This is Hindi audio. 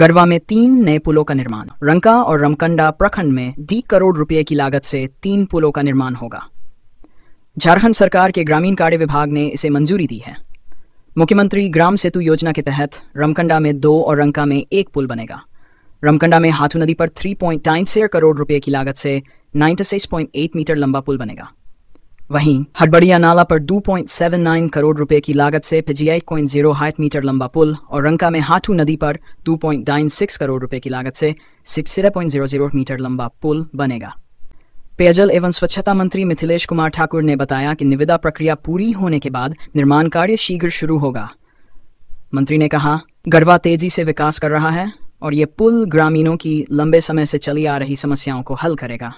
गढ़वा में तीन नए पुलों का निर्माण रंका और रमकंडा प्रखंड में डी करोड़ रुपए की लागत से तीन पुलों का निर्माण होगा झारखंड सरकार के ग्रामीण कार्य विभाग ने इसे मंजूरी दी है मुख्यमंत्री ग्राम सेतु योजना के तहत रमकंडा में दो और रंका में एक पुल बनेगा रमकंडा में हाथू नदी पर थ्री पॉइंट करोड़ रुपए की लागत से नाइन्टी मीटर लंबा पुल बनेगा वहीं हडबड़िया नाला पर 2.79 करोड़ रुपए की लागत से पजीआई पॉइंट जीरो हाइट मीटर लंबा पुल और रंका में हाथू नदी पर 2.96 करोड़ रुपए की लागत से सिक्सरा मीटर लंबा पुल बनेगा पेयजल एवं स्वच्छता मंत्री मिथिलेश कुमार ठाकुर ने बताया कि निविदा प्रक्रिया पूरी होने के बाद निर्माण कार्य शीघ्र शुरू होगा मंत्री ने कहा गढ़वा तेजी से विकास कर रहा है और ये पुल ग्रामीणों की लंबे समय से चली आ रही समस्याओं को हल करेगा